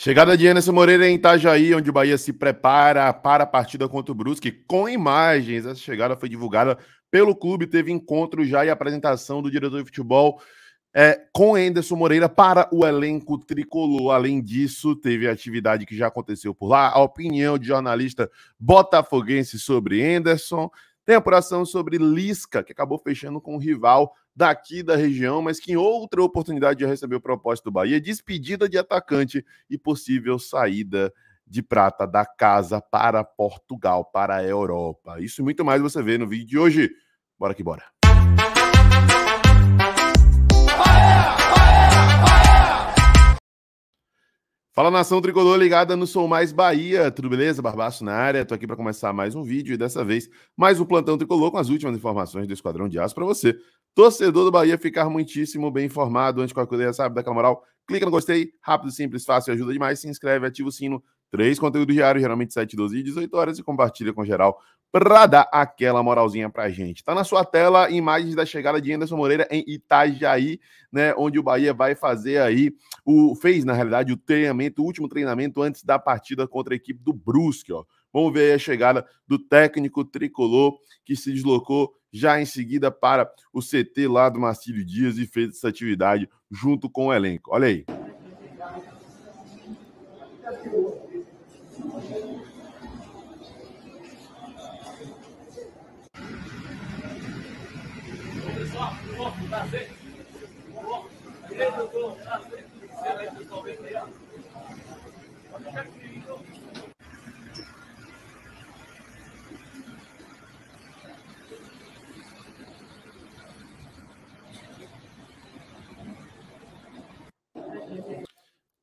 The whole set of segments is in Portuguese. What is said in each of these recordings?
Chegada de Anderson Moreira em Itajaí, onde o Bahia se prepara para a partida contra o Brusque, com imagens. Essa chegada foi divulgada pelo clube, teve encontro já e apresentação do diretor de futebol é, com Anderson Moreira para o elenco tricolor. Além disso, teve atividade que já aconteceu por lá, a opinião de jornalista botafoguense sobre Anderson, tem apuração sobre Lisca, que acabou fechando com o rival daqui da região, mas que em outra oportunidade já recebeu proposta do Bahia, despedida de atacante e possível saída de prata da casa para Portugal, para a Europa. Isso e muito mais você vê no vídeo de hoje. Bora que bora. Fala nação tricolor ligada no Sou Mais Bahia, tudo beleza? Barbaço na área, tô aqui para começar mais um vídeo e dessa vez mais um plantão tricolor com as últimas informações do Esquadrão de Aço para você, torcedor do Bahia, ficar muitíssimo bem informado. Antes de qualquer coisa, sabe, daquela moral, clica no gostei, rápido, simples, fácil, ajuda demais, se inscreve, ativa o sino Três conteúdos diários, geralmente 7, 12 e 18 horas, e compartilha com geral para dar aquela moralzinha a gente. Tá na sua tela imagens da chegada de Anderson Moreira em Itajaí, né, onde o Bahia vai fazer aí o fez na realidade o treinamento, o último treinamento antes da partida contra a equipe do Brusque, ó. Vamos ver a chegada do técnico tricolor que se deslocou já em seguida para o CT lá do Marcílio Dias e fez essa atividade junto com o elenco. Olha aí. Pessoal, vou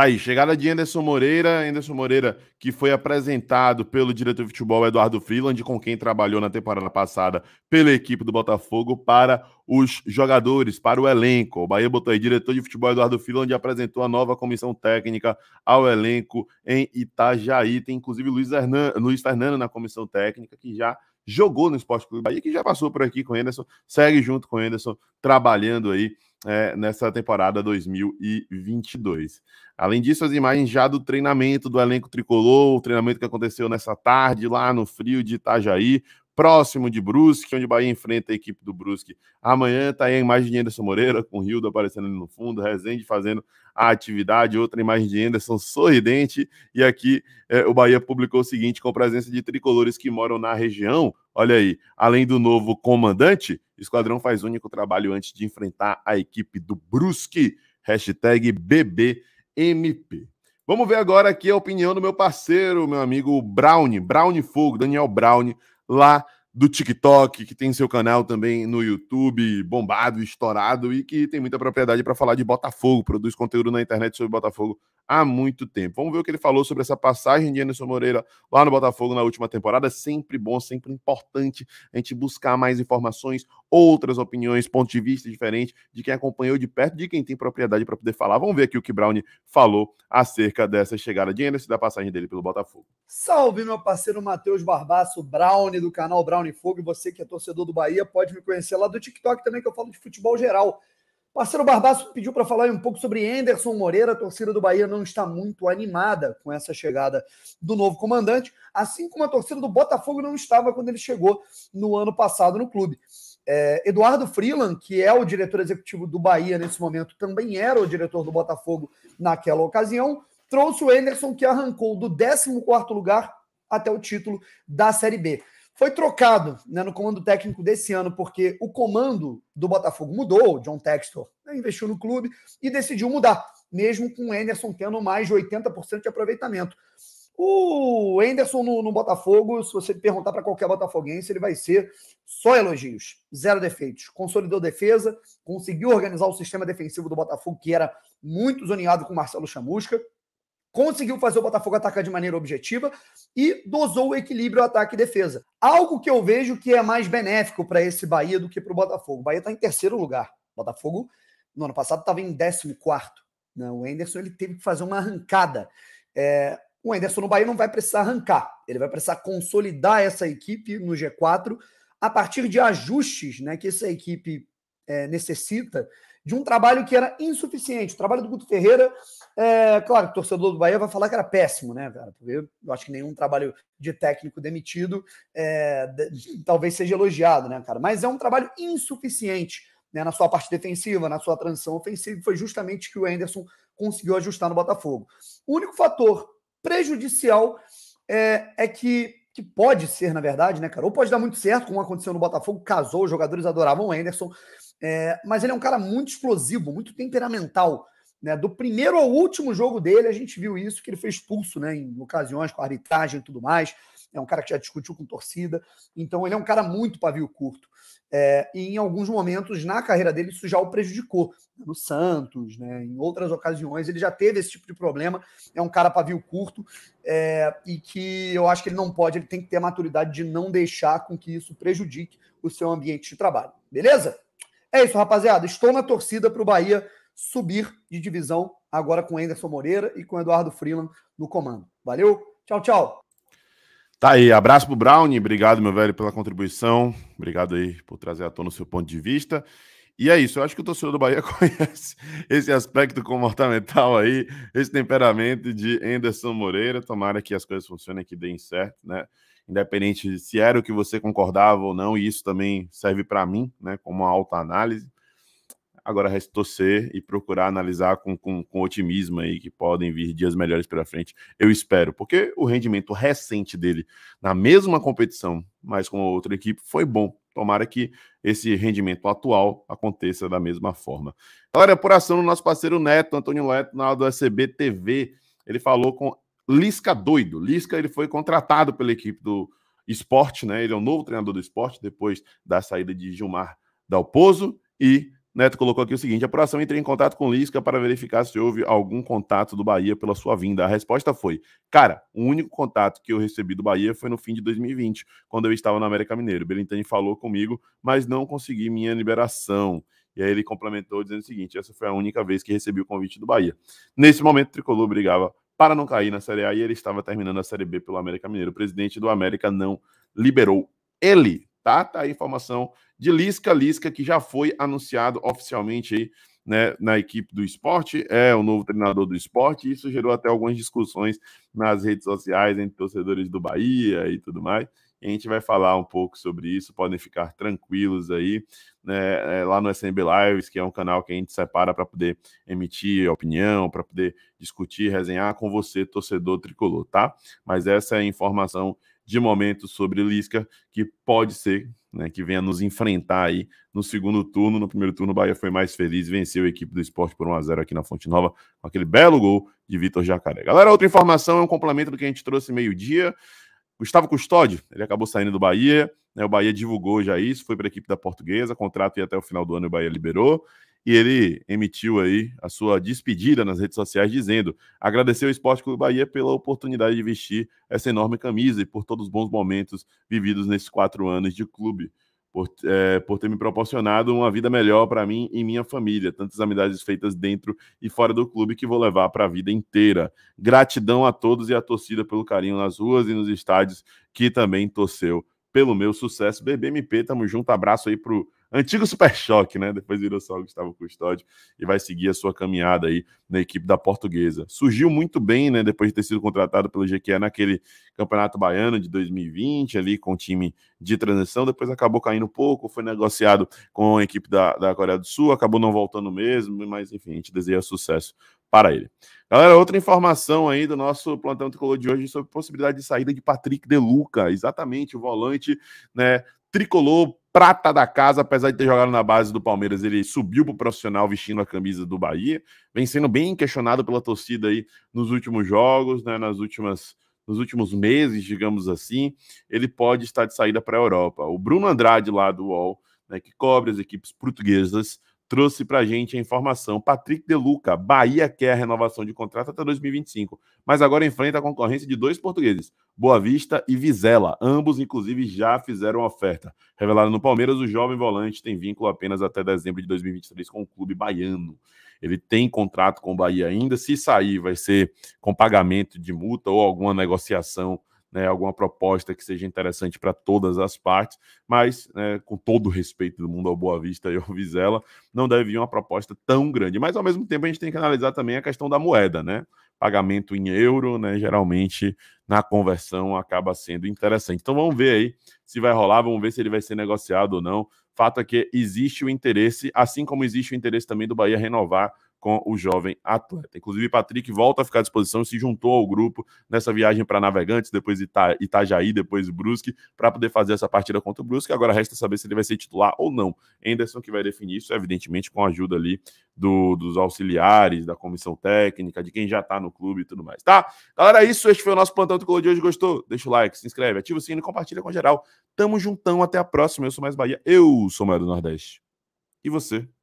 Tá aí, chegada de Anderson Moreira. Anderson Moreira, que foi apresentado pelo diretor de futebol Eduardo Freeland, com quem trabalhou na temporada passada pela equipe do Botafogo, para os jogadores, para o elenco. O Bahia botou aí, diretor de futebol Eduardo Freeland apresentou a nova comissão técnica ao elenco em Itajaí. Tem inclusive Luiz, Hernan, Luiz Fernando na comissão técnica, que já jogou no Esporte Clube Bahia, que já passou por aqui com o Anderson, segue junto com o Anderson, trabalhando aí é, nessa temporada 2022. Além disso, as imagens já do treinamento do elenco tricolor, o treinamento que aconteceu nessa tarde lá no frio de Itajaí, próximo de Brusque, onde o Bahia enfrenta a equipe do Brusque. Amanhã está aí a imagem de Anderson Moreira, com o Rildo aparecendo ali no fundo, Rezende fazendo a atividade, outra imagem de Anderson sorridente. E aqui é, o Bahia publicou o seguinte: com presença de tricolores que moram na região, olha aí, além do novo comandante, o esquadrão faz único trabalho antes de enfrentar a equipe do Brusque. Hashtag BBMP. Vamos ver agora aqui a opinião do meu parceiro, meu amigo Brown, Brown Fogo, Daniel Brown, lá do TikTok, que tem seu canal também no YouTube, bombado, estourado e que tem muita propriedade para falar de Botafogo, produz conteúdo na internet sobre Botafogo há muito tempo. Vamos ver o que ele falou sobre essa passagem de Anderson Moreira lá no Botafogo na última temporada. Sempre bom, sempre importante a gente buscar mais informações, outras opiniões, pontos de vista diferentes de quem acompanhou de perto, de quem tem propriedade para poder falar. Vamos ver aqui o que Brown falou acerca dessa chegada de Anderson e da passagem dele pelo Botafogo. Salve, meu parceiro Matheus Barbaço, Brown do canal Brown Fogo. e Você que é torcedor do Bahia pode me conhecer lá do TikTok também, que eu falo de futebol geral. Parceiro Barbaço pediu para falar um pouco sobre Anderson Moreira. A torcida do Bahia não está muito animada com essa chegada do novo comandante, assim como a torcida do Botafogo não estava quando ele chegou no ano passado no clube. É, Eduardo Freeland, que é o diretor executivo do Bahia nesse momento, também era o diretor do Botafogo naquela ocasião, trouxe o Anderson que arrancou do 14 lugar até o título da Série B foi trocado né, no comando técnico desse ano, porque o comando do Botafogo mudou, John Textor né, investiu no clube e decidiu mudar, mesmo com o Anderson tendo mais de 80% de aproveitamento. O Anderson no, no Botafogo, se você perguntar para qualquer botafoguense, ele vai ser só elogios, zero defeitos. Consolidou defesa, conseguiu organizar o sistema defensivo do Botafogo, que era muito zoneado com Marcelo Chamusca, conseguiu fazer o Botafogo atacar de maneira objetiva e dosou o equilíbrio ataque e defesa. Algo que eu vejo que é mais benéfico para esse Bahia do que para o Botafogo. O Bahia está em terceiro lugar. O Botafogo, no ano passado, estava em décimo quarto. Né? O Anderson ele teve que fazer uma arrancada. É, o Anderson no Bahia não vai precisar arrancar. Ele vai precisar consolidar essa equipe no G4 a partir de ajustes né, que essa equipe é, necessita de um trabalho que era insuficiente. O trabalho do Guto Ferreira, é, claro, o torcedor do Bahia vai falar que era péssimo, né, cara? Porque eu acho que nenhum trabalho de técnico demitido é, de, talvez seja elogiado, né, cara? Mas é um trabalho insuficiente né, na sua parte defensiva, na sua transição ofensiva. Foi justamente que o Anderson conseguiu ajustar no Botafogo. O único fator prejudicial é, é que que pode ser, na verdade, né, cara? Ou pode dar muito certo, como aconteceu no Botafogo, casou, os jogadores adoravam o Anderson. É, mas ele é um cara muito explosivo, muito temperamental. Né? Do primeiro ao último jogo dele, a gente viu isso, que ele foi expulso né, em ocasiões com a arbitragem e tudo mais. É um cara que já discutiu com torcida. Então, ele é um cara muito pavio curto. É, e em alguns momentos na carreira dele isso já o prejudicou. No Santos, né, em outras ocasiões, ele já teve esse tipo de problema. É um cara pavio curto é, e que eu acho que ele não pode, ele tem que ter a maturidade de não deixar com que isso prejudique o seu ambiente de trabalho. Beleza? É isso, rapaziada. Estou na torcida para o Bahia subir de divisão agora com Anderson Moreira e com Eduardo Freeland no comando. Valeu, tchau, tchau. Tá aí, abraço pro Brownie, obrigado, meu velho, pela contribuição. Obrigado aí por trazer à tona o seu ponto de vista. E é isso, eu acho que o torcedor do Bahia conhece esse aspecto comportamental aí, esse temperamento de Anderson Moreira. Tomara que as coisas funcionem, que deem certo, né? Independente se era o que você concordava ou não, e isso também serve para mim, né, como uma alta análise. Agora resta torcer e procurar analisar com, com, com otimismo aí que podem vir dias melhores pela frente. Eu espero, porque o rendimento recente dele na mesma competição, mas com outra equipe, foi bom. Tomara que esse rendimento atual aconteça da mesma forma. Galera, por ação do nosso parceiro Neto, Antônio Neto, na do SB TV, ele falou com Lisca doido. Lisca ele foi contratado pela equipe do esporte, né? Ele é o novo treinador do esporte depois da saída de Gilmar Dalpozo e Neto colocou aqui o seguinte: a apuração entrei em contato com Lisca para verificar se houve algum contato do Bahia pela sua vinda. A resposta foi: cara, o único contato que eu recebi do Bahia foi no fim de 2020, quando eu estava na América Mineiro. Belintani falou comigo, mas não consegui minha liberação. E aí ele complementou dizendo o seguinte: essa foi a única vez que recebi o convite do Bahia. Nesse momento, o Tricolor brigava para não cair na Série A e ele estava terminando a Série B pelo América Mineiro. O presidente do América não liberou ele tá? Tá a informação de Lisca, Lisca que já foi anunciado oficialmente aí, né, na equipe do esporte, é o novo treinador do esporte, isso gerou até algumas discussões nas redes sociais entre torcedores do Bahia e tudo mais. a gente vai falar um pouco sobre isso, podem ficar tranquilos aí, né, é, lá no SMB Lives, que é um canal que a gente separa para poder emitir opinião, para poder discutir, resenhar com você, torcedor tricolor, tá? Mas essa é a informação de momentos sobre Lisca, que pode ser né, que venha nos enfrentar aí no segundo turno. No primeiro turno, o Bahia foi mais feliz, venceu a equipe do esporte por 1x0 aqui na Fonte Nova, com aquele belo gol de Vitor Jacaré. Galera, outra informação é um complemento do que a gente trouxe meio-dia. Gustavo Custódio, ele acabou saindo do Bahia, né, o Bahia divulgou já isso, foi para a equipe da Portuguesa, contrato ia até o final do ano e o Bahia liberou e ele emitiu aí a sua despedida nas redes sociais, dizendo: agradeceu ao Esporte Clube Bahia pela oportunidade de vestir essa enorme camisa e por todos os bons momentos vividos nesses quatro anos de clube. Por, é, por ter me proporcionado uma vida melhor para mim e minha família, tantas amizades feitas dentro e fora do clube que vou levar para a vida inteira. Gratidão a todos e à torcida pelo carinho nas ruas e nos estádios que também torceu pelo meu sucesso. BBMP, tamo junto, abraço aí pro antigo Super Choque, né? Depois virou só o Gustavo Custódio e vai seguir a sua caminhada aí na equipe da Portuguesa. Surgiu muito bem, né? Depois de ter sido contratado pelo GQE naquele Campeonato Baiano de 2020, ali com o time de transição. Depois acabou caindo um pouco, foi negociado com a equipe da, da Coreia do Sul, acabou não voltando mesmo, mas enfim, a gente deseja sucesso para ele. Galera, outra informação aí do nosso plantão tricolor de hoje sobre possibilidade de saída de Patrick De Luca, exatamente o volante, né? Tricolor prata da casa, apesar de ter jogado na base do Palmeiras, ele subiu para o profissional vestindo a camisa do Bahia, vem sendo bem questionado pela torcida aí nos últimos jogos, né, nas últimas nos últimos meses, digamos assim, ele pode estar de saída para a Europa. O Bruno Andrade lá do UOL, né, que cobre as equipes portuguesas, trouxe para a gente a informação. Patrick Deluca, Bahia quer a renovação de contrato até 2025, mas agora enfrenta a concorrência de dois portugueses, Boa Vista e Vizela. Ambos, inclusive, já fizeram oferta. Revelado no Palmeiras, o jovem volante tem vínculo apenas até dezembro de 2023 com o clube baiano. Ele tem contrato com o Bahia ainda. Se sair, vai ser com pagamento de multa ou alguma negociação né, alguma proposta que seja interessante para todas as partes, mas né, com todo o respeito do mundo ao Boa Vista e ao Vizela, não deve vir uma proposta tão grande. Mas ao mesmo tempo a gente tem que analisar também a questão da moeda, né? Pagamento em euro, né? Geralmente na conversão acaba sendo interessante. Então vamos ver aí se vai rolar, vamos ver se ele vai ser negociado ou não. Fato é que existe o interesse, assim como existe o interesse também do Bahia renovar com o jovem atleta. Inclusive, Patrick volta a ficar à disposição, se juntou ao grupo nessa viagem para Navegantes, depois Ita Itajaí, depois Brusque, para poder fazer essa partida contra o Brusque. Agora resta saber se ele vai ser titular ou não. Henderson que vai definir isso, evidentemente, com a ajuda ali do, dos auxiliares, da comissão técnica, de quem já está no clube e tudo mais, tá? Galera, é isso. Este foi o nosso Plantão Tricolor de hoje. Gostou? Deixa o like, se inscreve, ativa o sininho, e compartilha com geral. Tamo juntão. Até a próxima. Eu sou Mais Bahia. Eu sou Mário do Nordeste. E você?